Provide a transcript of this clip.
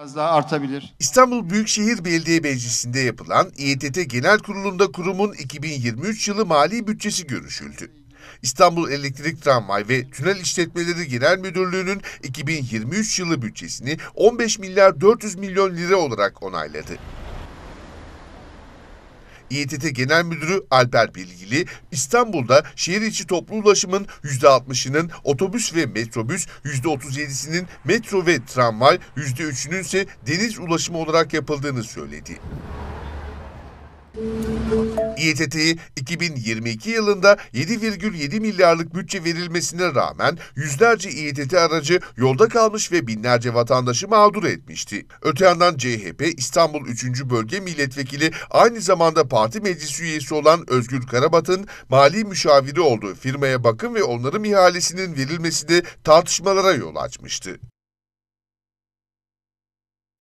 biraz daha artabilir. İstanbul Büyükşehir Belediye Meclisi'nde yapılan İETT Genel Kurulu'nda kurumun 2023 yılı mali bütçesi görüşüldü. İstanbul Elektrik Tramvay ve Tünel İşletmeleri Genel Müdürlüğü'nün 2023 yılı bütçesini 15 milyar 400 milyon lira olarak onayladı. İETT Genel Müdürü Alper Bilgili, İstanbul'da şehir içi toplu ulaşımın %60'ının otobüs ve metrobüs, %37'sinin metro ve tramvay, %3'ünün ise deniz ulaşımı olarak yapıldığını söyledi. İETT 2022 yılında 7,7 milyarlık bütçe verilmesine rağmen yüzlerce İETT aracı yolda kalmış ve binlerce vatandaşı mağdur etmişti. Öte yandan CHP İstanbul 3. Bölge Milletvekili aynı zamanda parti meclis üyesi olan Özgür Karabat'ın mali müşaviri olduğu firmaya bakım ve onarım ihalesinin verilmesi de tartışmalara yol açmıştı.